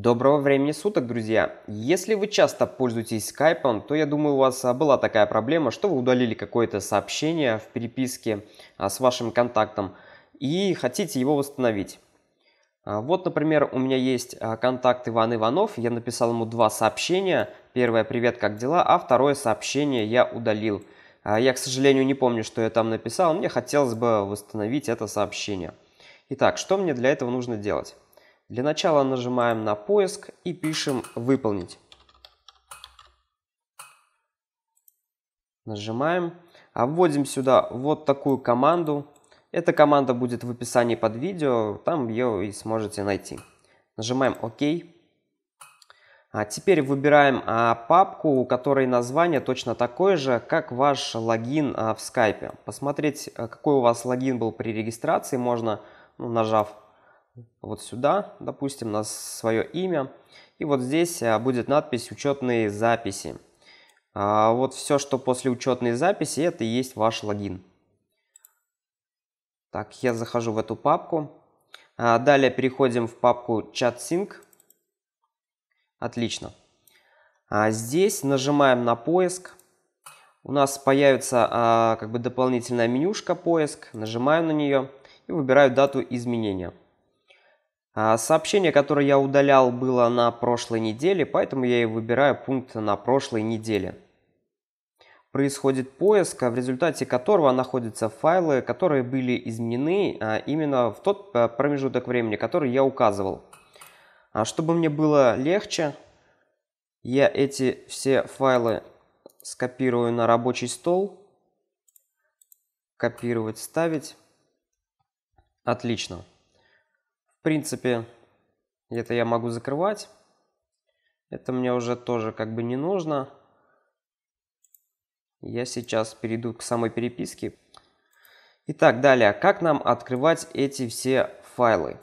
Доброго времени суток, друзья! Если вы часто пользуетесь скайпом, то я думаю, у вас а, была такая проблема, что вы удалили какое-то сообщение в переписке а, с вашим контактом и хотите его восстановить. А, вот, например, у меня есть контакт Иван Иванов, я написал ему два сообщения. Первое «Привет, как дела?», а второе сообщение я удалил. Я, к сожалению, не помню, что я там написал, мне хотелось бы восстановить это сообщение. Итак, что мне для этого нужно делать? Для начала нажимаем на поиск и пишем «Выполнить». Нажимаем. А вводим сюда вот такую команду. Эта команда будет в описании под видео, там ее и сможете найти. Нажимаем «Ок». А теперь выбираем а, папку, у которой название точно такое же, как ваш логин а, в скайпе. Посмотреть, а, какой у вас логин был при регистрации, можно, ну, нажав вот сюда, допустим, на свое имя. И вот здесь э, будет надпись «Учетные записи». А вот все, что после учетной записи, это и есть ваш логин. Так, я захожу в эту папку. А далее переходим в папку ChatSync. Отлично. А здесь нажимаем на поиск. У нас появится а, как бы дополнительная менюшка поиск. Нажимаю на нее и выбираю дату изменения. А сообщение, которое я удалял, было на прошлой неделе, поэтому я и выбираю пункт на прошлой неделе. Происходит поиск, в результате которого находятся файлы, которые были изменены а, именно в тот а, промежуток времени, который я указывал. Чтобы мне было легче, я эти все файлы скопирую на рабочий стол. Копировать, ставить. Отлично. В принципе, это я могу закрывать. Это мне уже тоже как бы не нужно. Я сейчас перейду к самой переписке. Итак, далее. Как нам открывать эти все файлы?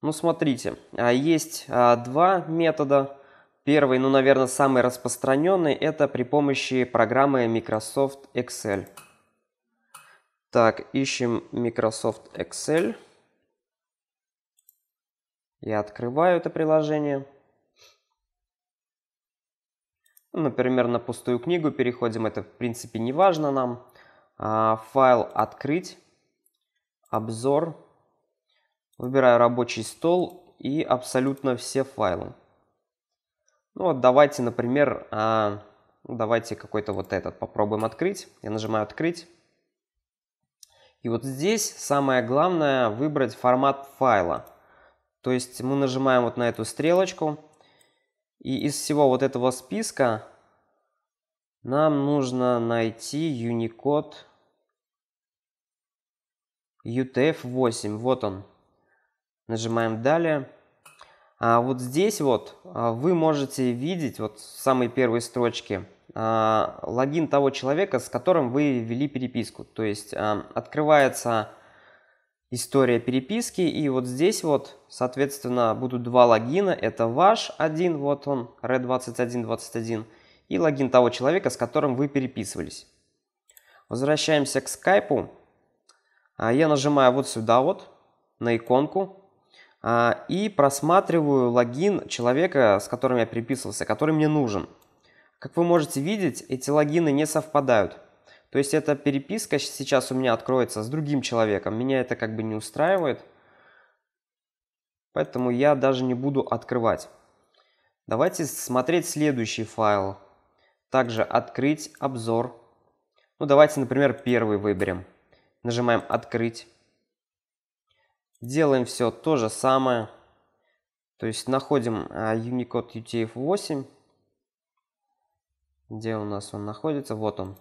Ну, смотрите, а, есть а, два метода. Первый, ну, наверное, самый распространенный, это при помощи программы Microsoft Excel. Так, ищем Microsoft Excel. Excel. Я открываю это приложение. Ну, например, на пустую книгу переходим, это в принципе не важно нам. А, файл «Открыть», «Обзор», выбираю «Рабочий стол» и абсолютно все файлы. Ну вот давайте, например, а, давайте какой-то вот этот попробуем открыть. Я нажимаю «Открыть». И вот здесь самое главное выбрать формат файла. То есть мы нажимаем вот на эту стрелочку, и из всего вот этого списка нам нужно найти Unicode UTF-8. Вот он. Нажимаем «Далее». А вот здесь вот а, вы можете видеть, вот в самой первой строчке, а, логин того человека, с которым вы вели переписку. То есть а, открывается история переписки. И вот здесь вот, соответственно, будут два логина. Это ваш один, вот он, red2121, и логин того человека, с которым вы переписывались. Возвращаемся к скайпу. А, я нажимаю вот сюда вот, на иконку, а, и просматриваю логин человека, с которым я переписывался, который мне нужен. Как вы можете видеть, эти логины не совпадают. То есть эта переписка сейчас у меня откроется с другим человеком. Меня это как бы не устраивает. Поэтому я даже не буду открывать. Давайте смотреть следующий файл. Также открыть обзор. Ну давайте, например, первый выберем. Нажимаем открыть. Делаем все то же самое. То есть находим а, Unicode UTF-8. Где у нас он находится? Вот он.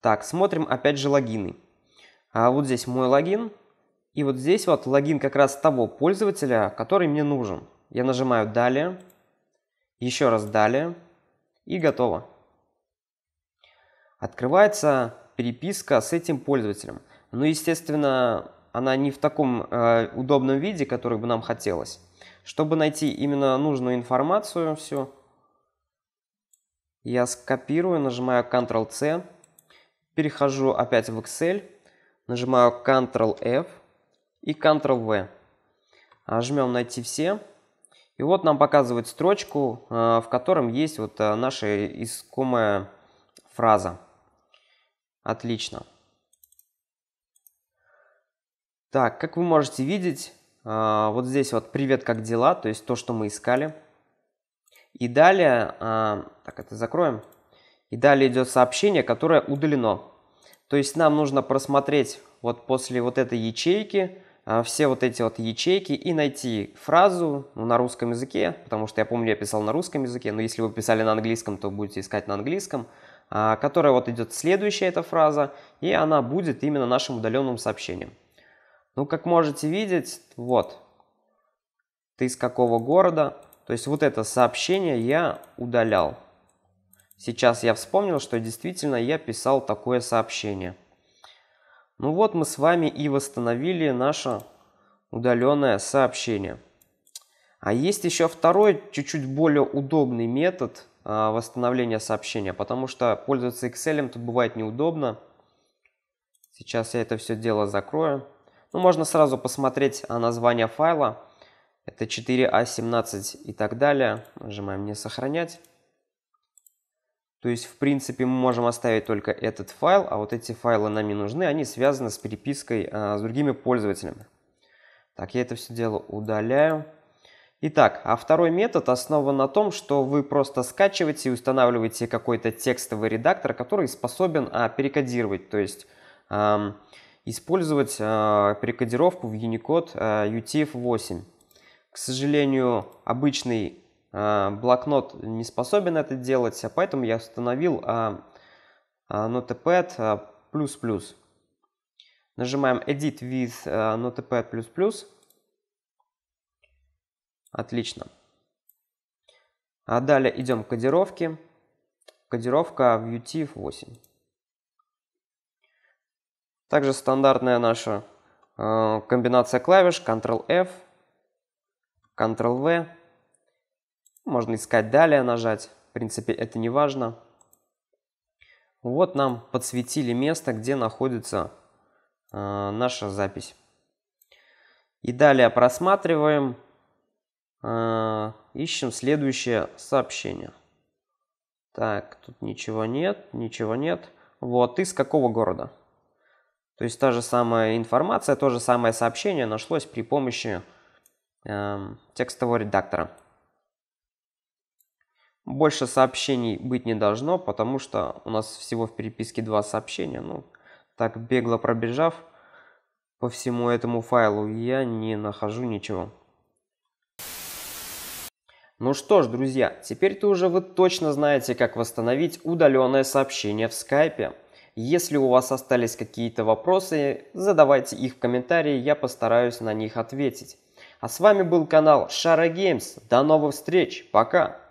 Так, смотрим опять же логины. А вот здесь мой логин. И вот здесь вот логин как раз того пользователя, который мне нужен. Я нажимаю «Далее», еще раз «Далее» и готово. Открывается переписка с этим пользователем. Но, ну, естественно, она не в таком э, удобном виде, который бы нам хотелось. Чтобы найти именно нужную информацию все, я скопирую, нажимаю Ctrl-C, Перехожу опять в Excel, нажимаю Ctrl-F и Ctrl-V. А, жмем «Найти все». И вот нам показывает строчку, а, в котором есть вот а, наша искомая фраза. Отлично. Так, как вы можете видеть, вот здесь вот «Привет, как дела?», то есть то, что мы искали. И далее, так, это закроем. И далее идет сообщение, которое удалено. То есть нам нужно просмотреть вот после вот этой ячейки, а, все вот эти вот ячейки и найти фразу ну, на русском языке, потому что я помню, я писал на русском языке, но если вы писали на английском, то будете искать на английском, а, которая вот идет следующая эта фраза, и она будет именно нашим удаленным сообщением. Ну, как можете видеть, вот, ты из какого города, то есть вот это сообщение я удалял. Сейчас я вспомнил, что действительно я писал такое сообщение. Ну вот мы с вами и восстановили наше удаленное сообщение. А есть еще второй, чуть-чуть более удобный метод а, восстановления сообщения, потому что пользоваться Excel тут бывает неудобно. Сейчас я это все дело закрою. Ну, можно сразу посмотреть а, название файла. Это 4А17 и так далее. Нажимаем «Не сохранять». То есть, в принципе, мы можем оставить только этот файл, а вот эти файлы нам не нужны, они связаны с перепиской а, с другими пользователями. Так, я это все дело удаляю. Итак, а второй метод основан на том, что вы просто скачиваете и устанавливаете какой-то текстовый редактор, который способен а, перекодировать, то есть а, использовать а, перекодировку в Unicode а, UTF-8. К сожалению, обычный а, блокнот не способен это делать, а поэтому я установил а, Notepad++. Нажимаем Edit with Notepad++. Отлично. А далее идем к кодировке. Кодировка в UTF 8. Также стандартная наша э, комбинация клавиш Ctrl-F, Ctrl-V. Можно искать далее нажать. В принципе, это не важно. Вот нам подсветили место, где находится э, наша запись. И далее просматриваем, э, ищем следующее сообщение. Так, тут ничего нет, ничего нет. Вот, из какого города? То есть та же самая информация, то же самое сообщение нашлось при помощи э, текстового редактора. Больше сообщений быть не должно, потому что у нас всего в переписке два сообщения. Ну, так бегло пробежав по всему этому файлу, я не нахожу ничего. Ну что ж, друзья, теперь ты уже вы точно знаете, как восстановить удаленное сообщение в скайпе. Если у вас остались какие-то вопросы, задавайте их в комментарии, я постараюсь на них ответить. А с вами был канал Шара Геймс. До новых встреч. Пока.